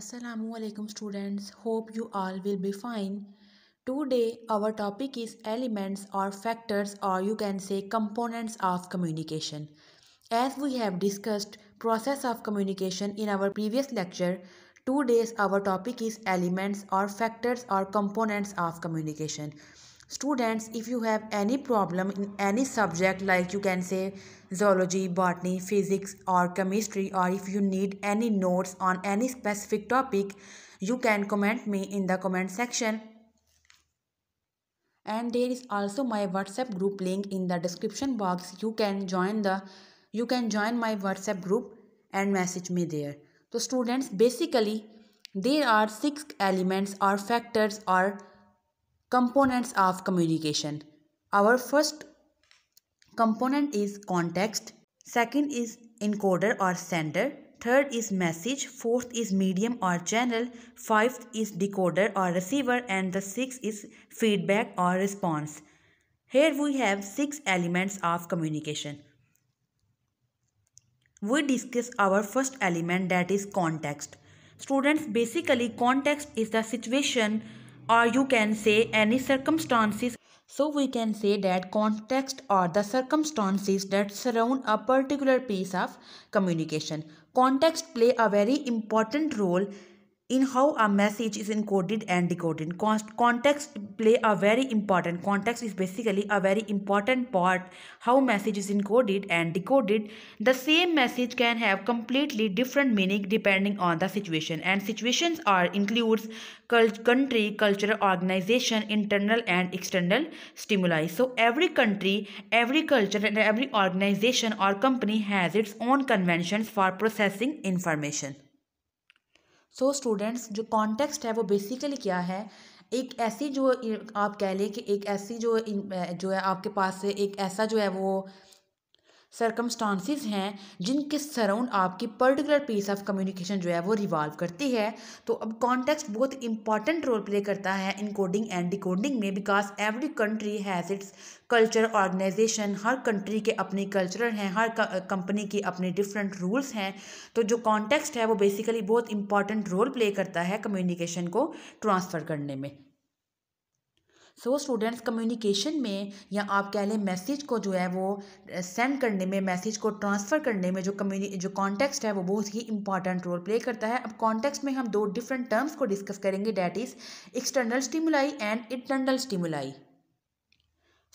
Assalamu alaikum students hope you all will be fine today our topic is elements or factors or you can say components of communication as we have discussed process of communication in our previous lecture today's our topic is elements or factors or components of communication Students, if you have any problem in any subject like you can say zoology, botany, physics or chemistry or if you need any notes on any specific topic, you can comment me in the comment section. And there is also my WhatsApp group link in the description box. You can join the you can join my WhatsApp group and message me there. So students, basically there are six elements or factors or components of communication. Our first component is context, second is encoder or sender, third is message, fourth is medium or channel, fifth is decoder or receiver, and the sixth is feedback or response. Here we have six elements of communication. We discuss our first element that is context. Students basically context is the situation or you can say any circumstances. So we can say that context or the circumstances that surround a particular piece of communication. Context play a very important role in how a message is encoded and decoded. Context play a very important. Context is basically a very important part how message is encoded and decoded. The same message can have completely different meaning depending on the situation. And situations are includes cult country, cultural organization, internal and external stimuli. So every country, every culture and every organization or company has its own conventions for processing information. So so, students जो context है वो basically क्या है एक ऐसी जो आप कह लें कि एक ऐसी जो जो है आपके पास एक ऐसा जो है वो सरकमस्टांसिस हैं जिनके सराउंड आपकी पर्टिकुलर पीस ऑफ कम्युनिकेशन जो है वो रिवॉल्व करती है तो अब कॉन्टेक्स्ट बहुत इंपॉर्टेंट रोल प्ले करता है इनकोडिंग एंड डिकोडिंग में because every country has its culture organization हर कंट्री के अपने कल्चर हैं हर कंपनी की अपने डिफरेंट रूल्स हैं तो जो कॉन्टेक्स्ट है वो बेसिकली बहुत इंपॉर्टेंट रोल प्ले करता है कम्युनिकेशन को ट्रांसफ़र करने में सो so, स्टूडेंट्स कम्युनिकेशन में या आप कह लें मैसेज को जो है वो सेंड करने में मैसेज को ट्रांसफ़र करने में जो कम्युनि जो कॉन्टेक्स्ट है वो बहुत ही इंपॉर्टेंट रोल प्ले करता है अब कॉन्टेक्स्ट में हम दो डिफरेंट टर्म्स को डिस्कस करेंगे that is external stimuli and internal stimuli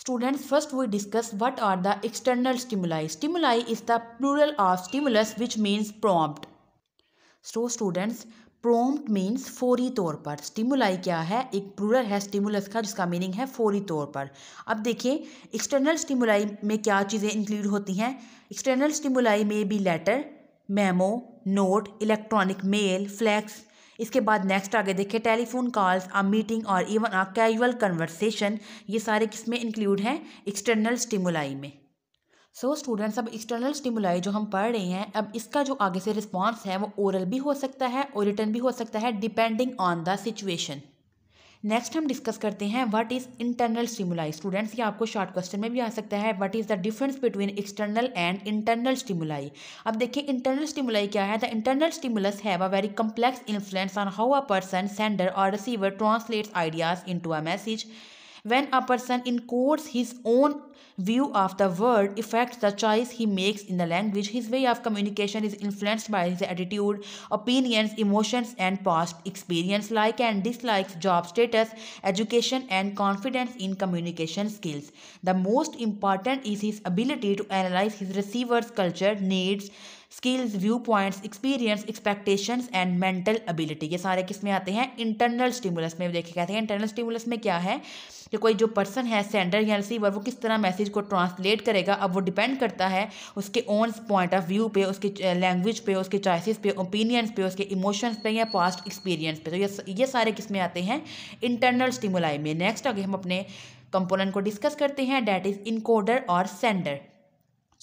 students first we discuss what are the external stimuli stimuli is the plural of stimulus which means prompt so students prompt means फौरी तौर पर stimuli क्या है एक plural है stimulus का जिसका meaning है फौरी तौर पर अब देखिए एक्सटर्नल स्टिमुलाई में क्या चीज़ें इंक्लूड होती हैं एक्सटर्नल स्टिमुलाई में भी letter memo note electronic mail fax इसके बाद नेक्स्ट आगे देखिए टेलीफोन कॉल्स आ मीटिंग और इवन आ कैजुअल कन्वर्सेशन ये सारे किस में इंक्लूड हैं एक्सटर्नल स्टिमुलाई में सो स्टूडेंट्स अब एक्सटर्नल स्टिमुलाई जो हम पढ़ रहे हैं अब इसका जो आगे से रिस्पॉन्स है वो ओरल भी हो सकता है और रिटर्न भी हो सकता है depending on the situation next हम डिस्कस करते हैं what is internal stimuli students ये आपको शॉर्ट क्वेश्चन में भी आ सकता है what is the difference between external and internal stimuli अब देखिए इंटरनल स्टिमुलाई क्या है the internal stimulus have a very complex influence on how a person sender और receiver translates ideas into a message when a person encodes his own view of the world affects the choice he makes in the language. His way of communication is influenced by his attitude, opinions, emotions, and past experience, like and dislikes, job status, education, and confidence in communication skills. The most important is his ability to analyze his receiver's culture, needs, skills view points experience expectations and mental ability ये सारे किस में आते हैं internal stimulus में देखे कहते हैं इंटरनल स्टिमुलस में क्या है कि कोई जो पर्सन है सेंडर या रिसीवर वो किस तरह मैसेज को ट्रांसलेट करेगा अब वो डिपेंड करता है उसके ओन पॉइंट ऑफ व्यू पे उसके लैंग्वेज पे उसके चॉइसेस पे ओपिनियंस पे उसके इमोशंस पे या पास्ट एक्सपीरियंस पे तो ये सारे किस में आते हैं इंटरनल स्टिमुलाई में नेक्स्ट आगे हम अपने कंपोनेंट को डिस्कस करते हैं डैट इज़ इनकोडर और सेंडर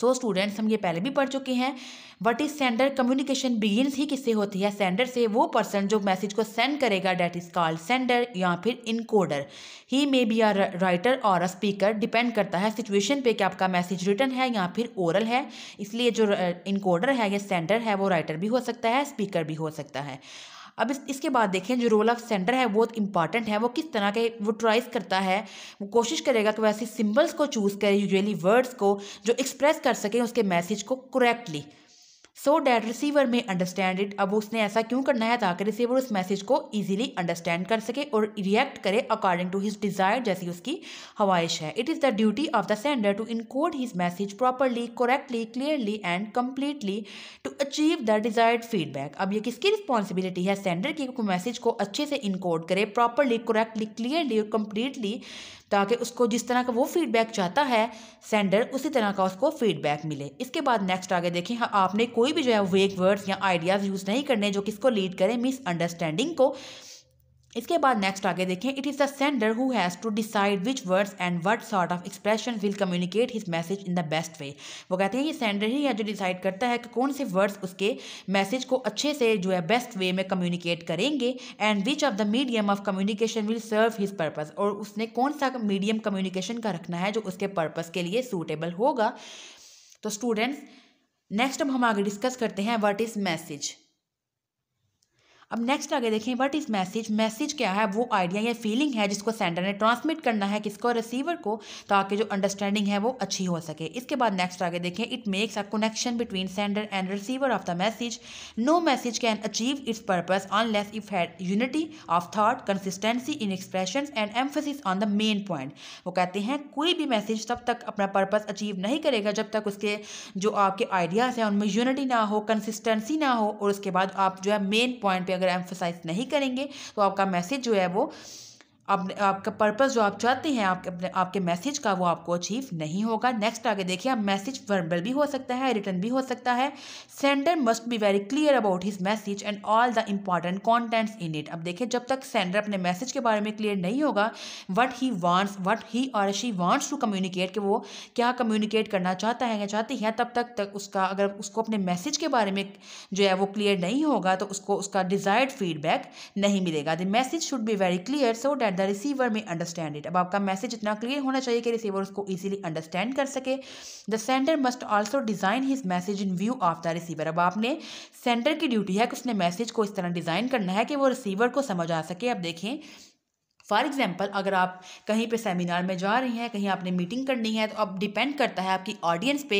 सो so, स्टूडेंट्स हम ये पहले भी पढ़ चुके हैं what is sender communication begins ही किससे होती है सेंडर से वो पर्सन जो मैसेज को सेंड करेगा डैट इज कॉल्ड सेंडर या फिर encoder he may be or writer और अ स्पीकर डिपेंड करता है सिचुएशन पे कि आपका मैसेज रिटर्न है या फिर ओरल है इसलिए जो इनकोडर है या सेंडर है वो राइटर भी हो सकता है स्पीकर भी हो सकता है अब इस, इसके बाद देखें जो रोल ऑफ सेंटर है बहुत इंपॉर्टेंट है वो किस तरह के वो ट्राइज करता है वो कोशिश करेगा कि वैसे सिम्बल्स को चूज़ करें यूजली वर्ड्स को जो एक्सप्रेस कर सकें उसके मैसेज को correctly so that receiver may understand it अब उसने ऐसा क्यों करना है ताकि रिसीवर उस मैसेज को ईजिली अंडरस्टैंड कर सके और रिएक्ट करे अकॉर्डिंग टू हिज डिज़ायर जैसी उसकी हवाइश है it is the duty of the sender to encode his message properly correctly clearly and completely to achieve the desired feedback अब ये किसकी रिस्पॉन्सिबिलिटी है सेंडर की मैसेज को अच्छे से इनकोड करे प्रॉपरली करेक्टली क्लियरली और कम्प्लीटली ताकि उसको जिस तरह का वो फीडबैक चाहता है सेंडर उसी तरह का उसको फीडबैक मिले इसके बाद नेक्स्ट आगे देखें हाँ आपने कोई भी जो है वेक वर्ड्स या आइडियाज़ यूज़ नहीं करने जो किसको लीड करें मिसअंडरस्टैंडिंग को इसके बाद नेक्स्ट आगे देखें it is the sender who has to decide which words and what sort of expression will communicate his message in the best way वो कहते हैं ये सेंडर ही है जो डिसाइड करता है कि कौन से वर्ड्स उसके मैसेज को अच्छे से जो है बेस्ट वे में कम्युनिकेट करेंगे and which of the medium of communication will serve his purpose और उसने कौन सा मीडियम कम्युनिकेशन का रखना है जो उसके पर्पज़ के लिए सूटेबल होगा तो स्टूडेंट्स नेक्स्ट अब हम आगे डिस्कस करते हैं वट इज़ मैसेज अब नेक्स्ट आगे देखें व्हाट इज़ मैसेज मैसेज क्या है वो आइडिया या फीलिंग है जिसको सेंडर ने ट्रांसमिट करना है किसको रिसीवर को ताकि जो अंडरस्टैंडिंग है वो अच्छी हो सके इसके बाद नेक्स्ट आगे देखें it makes a connection between sender and receiver of the message no message can achieve its purpose unless if had unity of thought consistency in expression and emphasis on the main point वो कहते हैं कोई भी message तब तक अपना purpose achieve नहीं करेगा जब तक उसके जो आपके आइडियाज़ हैं उनमें यूनिटी ना हो कंसिस्टेंसी ना हो और उसके बाद आप जो है मेन पॉइंट पर अगर एम्फोसाइज नहीं करेंगे तो आपका मैसेज जो है वो अपने आपका पर्पस जो आप चाहते हैं आपके अपने आपके मैसेज का वो आपको अचीव नहीं होगा नेक्स्ट आगे देखिए आप मैसेज वर्बल भी हो सकता है रिटर्न भी हो सकता है sender must be very clear about his message and all the important contents in it अब देखिए जब तक सेंडर अपने मैसेज के बारे में क्लियर नहीं होगा what he wants what he और शी वांट्स टू कम्युनिकेट कि वो क्या कम्युनिकेट करना चाहता है या चाहती है तब तक तक उसका अगर उसको अपने मैसेज के बारे में जो है वो क्लियर नहीं होगा तो उसको उसका डिज़ायर्ड फीडबैक नहीं मिलेगा the message should be very clear so that the receiver may understand it अब आपका मैसेज इतना क्लियर होना चाहिए कि रिसीवर उसको ईजिली अंडरस्टैंड कर सके the sender must also design his message in view of the receiver अब आपने सेंडर की ड्यूटी है कि उसने मैसेज को इस तरह डिज़ाइन करना है कि वो रिसीवर को समझ आ सके अब देखें फॉर एग्जाम्पल अगर आप कहीं पे सेमिनार में जा रही हैं कहीं आपने मीटिंग करनी है तो अब डिपेंड करता है आपकी ऑडियंस पे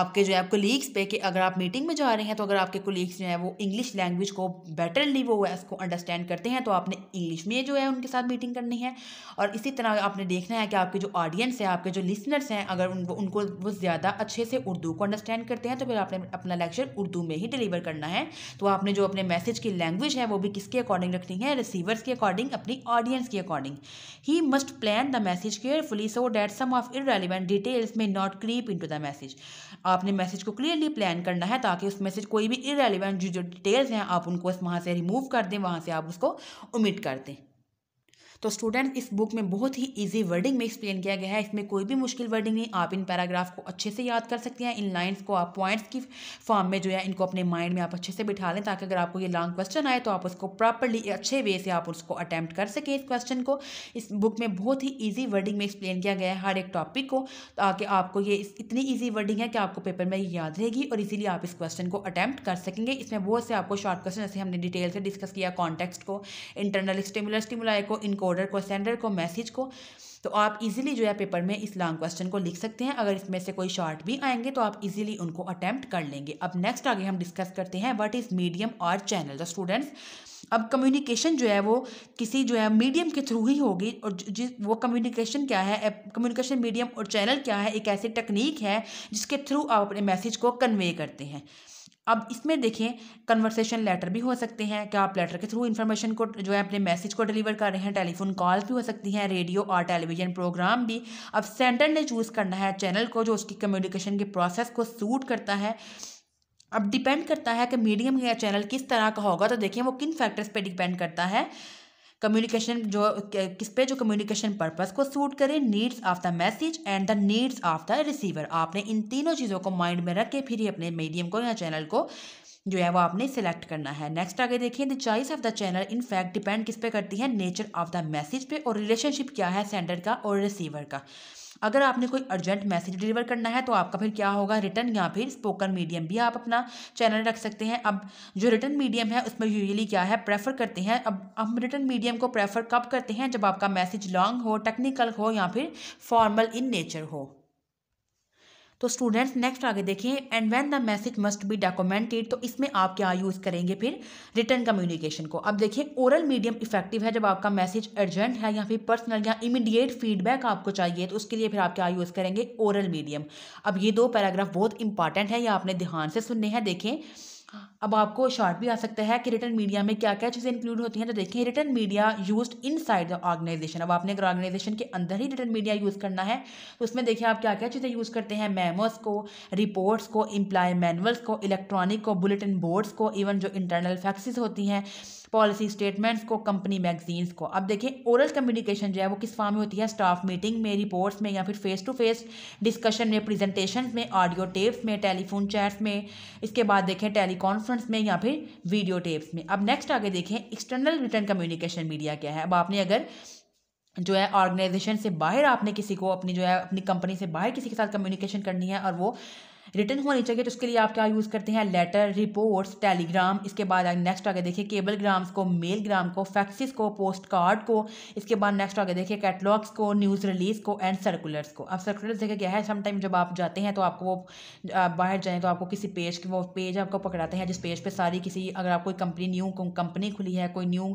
आपके जो है कोलीग्स पे कि अगर आप मीटिंग में जा रहे हैं तो अगर आपके कोलीग्स जो है वो इंग्लिश लैंग्वेज को बेटरली वो इसको अंडरस्टैंड करते हैं तो आपने इंग्लिश में जो है उनके साथ मीटिंग करनी है और इसी तरह आपने देखना है कि आपके जो ऑडियंस है आपके जो लिसनर्स हैं अगर उनको उनको वो ज़्यादा अच्छे से उर्दू को अंडरस्टैंड करते हैं तो फिर आपने अपना लेक्चर उर्दू में ही डिलीवर करना है तो आपने जो अपने मैसेज की लैंग्वेज है वो भी किसके अकॉर्डिंग रखनी है रिसीवर्स के अकॉर्डिंग अपनी ऑडियंस के according he must plan the message carefully so that some of irrelevant details may not creep into the message आपने मैसेज को क्लियरली प्लान करना है ताकि उस मैसेज कोई भी इरेलीवेंट जो जो डिटेल्स हैं आप उनको वहाँ से रिमूव कर दें वहाँ से आप उसको उमिट कर दें तो स्टूडेंट इस बुक में बहुत ही ईजी वर्डिंग में एक्सप्लेन किया गया है इसमें कोई भी मुश्किल वर्डिंग नहीं आप इन पैराग्राफ को अच्छे से याद कर सकते हैं इन लाइन्स को आप पॉइंट्स की फॉर्म में जो है इनको अपने माइंड में आप अच्छे से बिठा लें ताकि अगर आपको ये लॉन्ग क्वेश्चन आए तो आप उसको प्रॉपरली अच्छे वे से आप उसको अटैम्प्ट कर सकें इस क्वेश्चन को इस बुक में बहुत ही ईजी वर्डिंग में एक्सप्लेन किया गया है हर एक टॉपिक को ताकि आपको ये इतनी ईजी वर्डिंग है कि आपको पेपर में याद रहेगी और इसीलिए आप इस क्वेश्चन को अटैम्प्ट कर सकेंगे इसमें बहुत से आपको शॉर्ट क्वेश्चन जैसे हमने डिटेल से डिस्कस किया कॉन्टेक्स्ट को इंटरनल स्टिमुलर स्टिमुलाई को इनको ऑर्डर को सेंडर को मैसेज को तो आप इजीली जो है पेपर में इस लॉन्ग क्वेश्चन को लिख सकते हैं अगर इसमें से कोई शॉर्ट भी आएंगे तो आप इजीली उनको अटैम्प्ट कर लेंगे अब नेक्स्ट आगे हम डिस्कस करते हैं व्हाट इज़ मीडियम और चैनल द स्टूडेंट्स अब कम्युनिकेशन जो है वो किसी जो है मीडियम के थ्रू ही होगी और जिस वो कम्युनिकेशन क्या है कम्युनिकेशन मीडियम और चैनल क्या है एक ऐसी टेक्निक है जिसके थ्रू आप अपने मैसेज को कन्वे करते हैं अब इसमें देखें कन्वर्सेशन लेटर भी हो सकते हैं क्या आप लेटर के थ्रू इन्फॉर्मेशन को जो है अपने मैसेज को डिलीवर कर रहे हैं टेलीफोन कॉल भी हो सकती हैं रेडियो और टेलीविजन प्रोग्राम भी अब सेंटर ने चूज़ करना है चैनल को जो उसकी कम्युनिकेशन के प्रोसेस को सूट करता है अब डिपेंड करता है कि मीडियम या चैनल किस तरह का होगा तो देखें वो किन फैक्टर्स पर डिपेंड करता है कम्युनिकेशन जो किस पे जो कम्युनिकेशन पर्पज़ को सूट करे needs of the message and the needs of the receiver आपने इन तीनों चीज़ों को माइंड में रख के फिर ही अपने मीडियम को या चैनल को जो है वो आपने सेलेक्ट करना है नेक्स्ट आगे देखिए the choice of the channel in fact depend किस पे करती है नेचर ऑफ द मैसेज पे और रिलेशनशिप क्या है सेंडर का और रिसीवर का अगर आपने कोई अर्जेंट मैसेज डिलीवर करना है तो आपका फिर क्या होगा रिटर्न या फिर स्पोकन मीडियम भी आप अपना चैनल रख सकते हैं अब जो रिटर्न मीडियम है उसमें यूजली क्या है प्रेफर करते हैं अब हम रिटर्न मीडियम को प्रेफर कब करते हैं जब आपका मैसेज लॉन्ग हो टेक्निकल हो या फिर फॉर्मल इन नेचर हो तो स्टूडेंट्स नेक्स्ट आगे देखें and when the message must be documented तो इसमें आप क्या यूज़ करेंगे फिर रिटर्न कम्युनिकेशन को अब देखिए ओरल मीडियम इफेक्टिव है जब आपका मैसेज अर्जेंट है या फिर पर्सनल या इमीडिएट फीडबैक आपको चाहिए तो उसके लिए फिर आप क्या यूज़ करेंगे ओरल मीडियम अब ये दो पैराग्राफ बहुत इंपॉर्टेंट है या आपने ध्यान से सुनने हैं देखें अब आपको शॉर्ट भी आ सकता है कि रिटर्न मीडिया में क्या क्या चीज़ें इंक्लूड होती हैं तो देखिए written media used inside the organisation अब आपने अगर ऑर्गेनाइजेशन के अंदर ही रिटर्न मीडिया यूज़ करना है तो उसमें देखिए आप क्या क्या चीज़ें यूज़ करते हैं मेमोस को रिपोर्ट्स को इम्प्लाई मैनुअल्स को इलेक्ट्रॉनिक को बुलेटिन बोर्ड्स को इवन जो इंटरनल फैक्सेस होती हैं पॉलिसी स्टेटमेंट्स को कंपनी मैगजीन्स को अब देखें ओरल कम्युनिकेशन जो है वो किस फॉर्म में होती है स्टाफ मीटिंग में रिपोर्ट्स में या फिर फेस टू फेस डिस्कशन में प्रेजेंटेशन में ऑडियो टेप्स में टेलीफोन चैट्स में इसके बाद देखें टेलीकॉन्फ्रेंस में या फिर वीडियो टेप्स में अब नेक्स्ट आगे देखें एक्सटर्नल रिटर्न कम्युनिकेशन मीडिया क्या है अब आपने अगर जो है ऑर्गेनाइजेशन से बाहर आपने किसी को अपनी जो है अपनी कंपनी से बाहर किसी के साथ कम्युनिकेशन करनी है और वो रिटर्न होनी चाहिए तो उसके लिए आप क्या यूज़ करते हैं लेटर रिपोर्ट्स टेलीग्राम इसके बाद नेक्स्ट आगे देखिए केबल ग्राम्स को मेल ग्राम को फैक्सिस को पोस्ट कार्ड को इसके बाद नेक्स्ट आगे देखिए कैटलॉग्स को न्यूज़ रिलीज को एंड सर्कुलर्स को अब सर्कुलर्स देखिए क्या है समटाइम जब आप जाते हैं तो आपको वो बाहर जाएँ तो आपको किसी पेज के वो पेज आपको पकड़ाते हैं जिस पेज पर पे सारी किसी अगर आप कोई कंपनी न्यू कंपनी खुली है कोई न्यू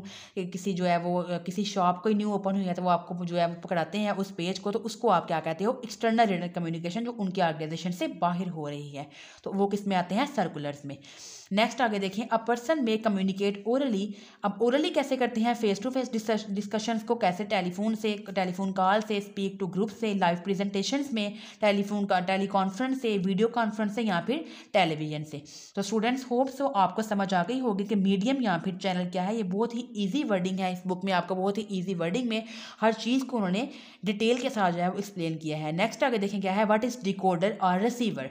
किसी जो है वो किसी शॉप कोई न्यू ओपन हुई है तो वो आपको जो है वो पकड़ाते हैं उस पेज को तो उसको आप क्या कहते हो एक्सटर्नल कम्युनिकेशन जो उनके ऑर्गेनाइजेशन से बाहर हो हो रही है तो वो किस में आते हैं सर्कुलर्स में नेक्स्ट आगे देखें a person may communicate orally अब ओरली कैसे करते हैं फेस टू फेस डिस्कशंस को कैसे टेलीफोन से टेलीफोन कॉल से स्पीक टू ग्रुप से लाइव प्रेजेंटेशंस में टेलीफोन का टेलीकॉन्फ्रेंस से वीडियो कॉन्फ्रेंस से या फिर टेलीविजन से तो स्टूडेंट्स होप सो आपको समझ आ गई होगी कि मीडियम या फिर चैनल क्या है ये बहुत ही ईजी वर्डिंग है इस बुक में आपको बहुत ही ईजी वर्डिंग में हर चीज़ को उन्होंने डिटेल के साथ जो है वो एक्सप्लेन किया है नेक्स्ट आगे देखें क्या है वट इज़ डिकोडर और रिसीवर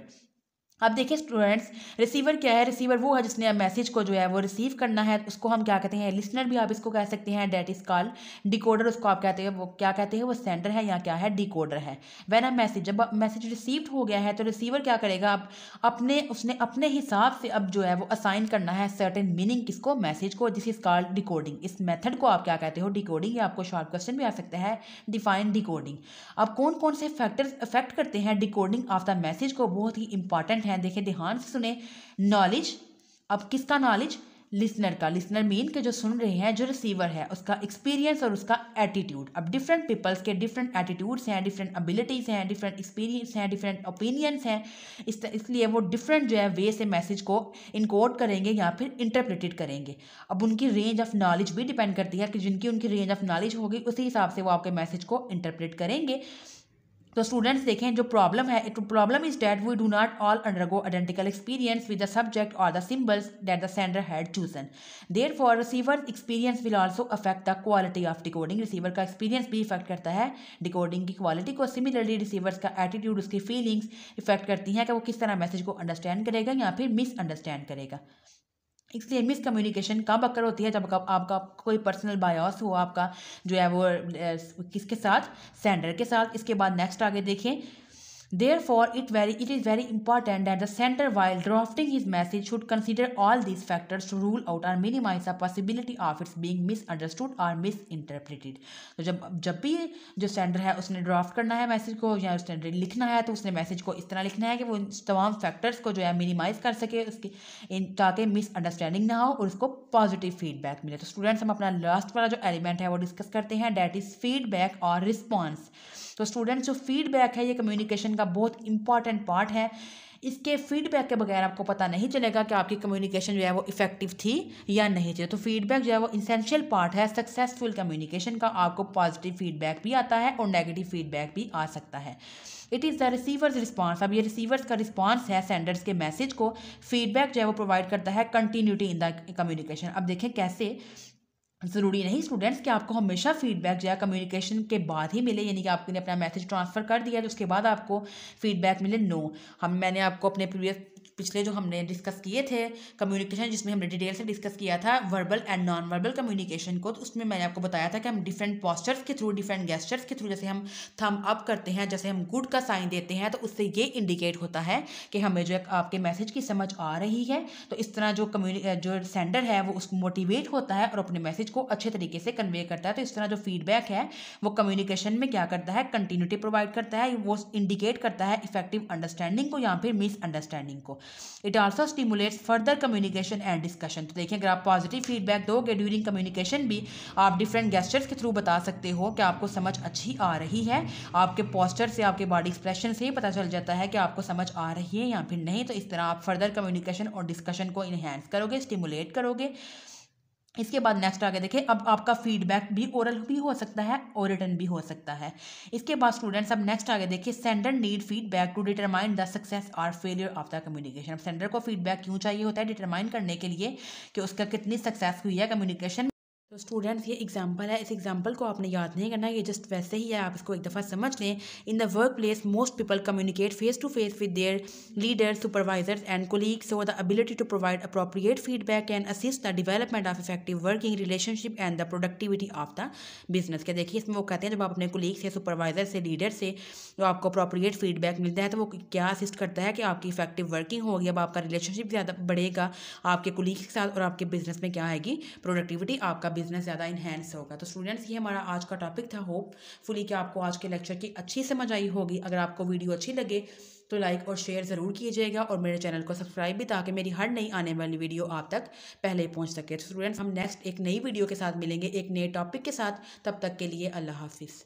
अब देखिए स्टूडेंट्स रिसीवर क्या है रिसीवर वो है जिसने मैसेज को जो है वो रिसीव करना है उसको हम क्या कहते हैं लिसनर भी आप इसको कह सकते हैं डेट इज कॉल डिकोडर उसको आप कहते हैं वो क्या कहते हैं वो सेंडर है या क्या है डिकोडर है वैन अ मैसेज जब मैसेज रिसीव्ड हो गया है तो रिसीवर क्या करेगा अब अपने उसने अपने हिसाब से अब जो है वो असाइन करना है सर्टन मीनिंग किसको मैसेज को दिस इज कॉल डिकोडिंग इस मैथड को आप क्या कहते हो डिकोडिंग या आपको शॉर्ट क्वेश्चन भी आ सकता है डिफाइन डिकोडिंग अब कौन कौन से फैक्टर्स अफेक्ट करते हैं डिकोडिंग ऑफ द मैसेज को बहुत ही इंपॉर्टेंट इंपॉर्टेंट है देखे ध्यान से सुने नॉलेज अब किसका नॉलेज लिसनर का लिसनर मीन के जो सुन रहे हैं जो रिसीवर है उसका एक्सपीरियंस और उसका एटीट्यूड अब डिफरेंट पीपल्स के डिफरेंट एटीट्यूड्स हैं डिफरेंट एबिलिटीज़ हैं डिफरेंट एक्सपीरियंस हैं डिफरेंट ओपिनियंस हैं इस इसलिए वो डिफरेंट जो है वे से मैसेज को इनकोड करेंगे या फिर इंटरप्रेटेड करेंगे अब उनकी रेंज ऑफ नॉलेज भी डिपेंड करती है कि जिनकी उनकी रेंज ऑफ नॉलेज होगी उसी हिसाब से वो आपके मैसेज को इंटरप्रेट करेंगे तो स्टूडेंट्स देखें जो प्रॉब्लम है it problem is that we do not all undergo identical experience with the subject और the symbols that the sender had chosen there for receiver experience will also affect the quality of decoding receiver का experience भी effect करता है decoding की quality को similarly receivers का attitude उसकी feelings effect करती हैं कि वो किस तरह मैसेज को अंडरस्टैंड करेगा या फिर मिसअंडरस्टैंड करेगा इसलिए कम्युनिकेशन कब अक्कर होती है जब आपका कोई पर्सनल बायोस हो आपका जो है वो किसके साथ सेंडर के साथ इसके बाद नेक्स्ट आगे देखें Therefore, it, very, it is very important that the center, while drafting his message, should consider all these factors to rule out or minimize the possibility of its being misunderstood or misinterpreted. तो जब जब भी जो sender है उसने draft करना है message को या उसने लिखना है तो उसने मैसेज को इस तरह लिखना है कि वो इन तमाम फैक्टर्स को जो है मिनिमाइज कर सके उसकी इन ताकि मिसअंडरस्टैंडिंग ना हो और उसको पॉजिटिव फीडबैक मिले तो स्टूडेंट्स हम अपना लास्ट वाला जो एलिमेंट है वो डिस्कस करते हैं डैट इज़ फीडबैक और रिस्पॉन्स तो स्टूडेंट्स जो फीडबैक है ये कम्युनिकेशन का का बहुत इंपॉर्टेंट पार्ट है इसके फीडबैक के बगैर आपको पता नहीं चलेगा कि आपकी कम्युनिकेशन जो है वो इफेक्टिव थी या नहीं थी तो फीडबैक जो है वो इसेंशियल पार्ट है सक्सेसफुल कम्युनिकेशन का आपको पॉजिटिव फीडबैक भी आता है और नेगेटिव फीडबैक भी आ सकता है it is the receiver's response अब ये रिसीवर्स का रिस्पॉन्स है सेंडर्स के मैसेज को फीडबैक जो है वो प्रोवाइड करता है कंटिन्यूटी इन द कम्युनिकेशन अब देखें कैसे ज़रूरी नहीं स्टूडेंट्स कि आपको हमेशा फीडबैक जो है कम्युनिकेशन के बाद ही मिले यानी कि आपने अपना मैसेज ट्रांसफ़र कर दिया तो उसके बाद आपको फीडबैक मिले नो हम मैंने आपको अपने प्रीवियस पिछले जो हमने डिस्कस किए थे कम्युनिकेशन जिसमें हमने डिटेल से डिस्कस किया था verbal and non verbal communication को तो उसमें मैंने आपको बताया था कि हम डिफरेंट पॉस्चर्स के थ्रू डिफरेंट गेस्टर्स के थ्रू जैसे हम थम अप करते हैं जैसे हम गुड का साइन देते हैं तो उससे ये इंडिकेट होता है कि हमें जो आपके मैसेज की समझ आ रही है तो इस तरह जो कम्युनि जो सेंडर है वो उसको मोटिवेट होता है और अपने मैसेज को अच्छे तरीके से कन्वे करता है तो इस तरह जो फीडबैक है वो कम्युनिकेशन में क्या करता है कंटिन्यूटी प्रोवाइड करता है वो इंडिकेट करता है इफेक्टिव अंडरस्टैंडिंग को या फिर मिसअंडरस्टैंडिंग को it also stimulates further communication and discussion तो देखें अगर आप पॉजिटिव फीडबैक दोगे ड्यूरिंग कम्युनिकेशन भी आप डिफरेंट गेस्टर्स के थ्रू बता सकते हो कि आपको समझ अच्छी आ रही है आपके पोस्टर से आपके बॉडी एक्सप्रेशन से ही पता चल जाता है कि आपको समझ आ रही है या फिर नहीं तो इस तरह आप फर्दर कम्युनिकेशन और डिस्कशन को इन्हेंस करोगे स्टिमुलेट करोगे इसके बाद नेक्स्ट आगे देखें अब आपका फीडबैक भी ओरल भी हो सकता है और रिटर्न भी हो सकता है इसके बाद स्टूडेंट्स अब नेक्स्ट आगे देखिए sender need feedback to determine the success और फेलियर ऑफ द कम्युनिकेशन अब सेंडर को फीडबैक क्यों चाहिए होता है डिटरमाइन करने के लिए कि उसका कितनी सक्सेस हुई है कम्युनिकेशन तो स्टूडेंट्स ये एग्जाम्पल है इस एग्जाम्पल को आपने याद नहीं करना ये जस्ट वैसे ही है आप इसको एक दफ़ा समझ लें in the workplace most people communicate face to face with their leader supervisors and colleagues so the ability to provide appropriate feedback and assist the development of effective working relationship and the productivity of the business क्या देखिए इसमें वो कहते हैं जब आप अपने colleague से सुपरवाइजर से लीडर से जो आपको अप्रोप्रिएट फीडबैक मिलता है तो वो क्या असिस्ट करता है कि आपकी इफेक्टिव वर्किंग होगी अब आपका रिलेशनशिप ज़्यादा बढ़ेगा आपके कोलीग के साथ और आपके बिजनेस में क्या आएगी प्रोडक्टिविटी आपका बिजनेस ज़्यादा इन्हेंस होगा तो स्टूडेंट्स ये हमारा आज का टॉपिक था होप फुली कि आपको आज के लेक्चर की अच्छी समझ आई होगी अगर आपको वीडियो अच्छी लगे तो लाइक और शेयर ज़रूर कीजिएगा और मेरे चैनल को सब्सक्राइब भी ताकि मेरी हर नई आने वाली वीडियो आप तक पहले पहुँच सके तो स्टूडेंट्स हम नेक्स्ट एक नई वीडियो के साथ मिलेंगे एक नए टॉपिक के साथ तब तक के लिए अल्लाह हाफिज़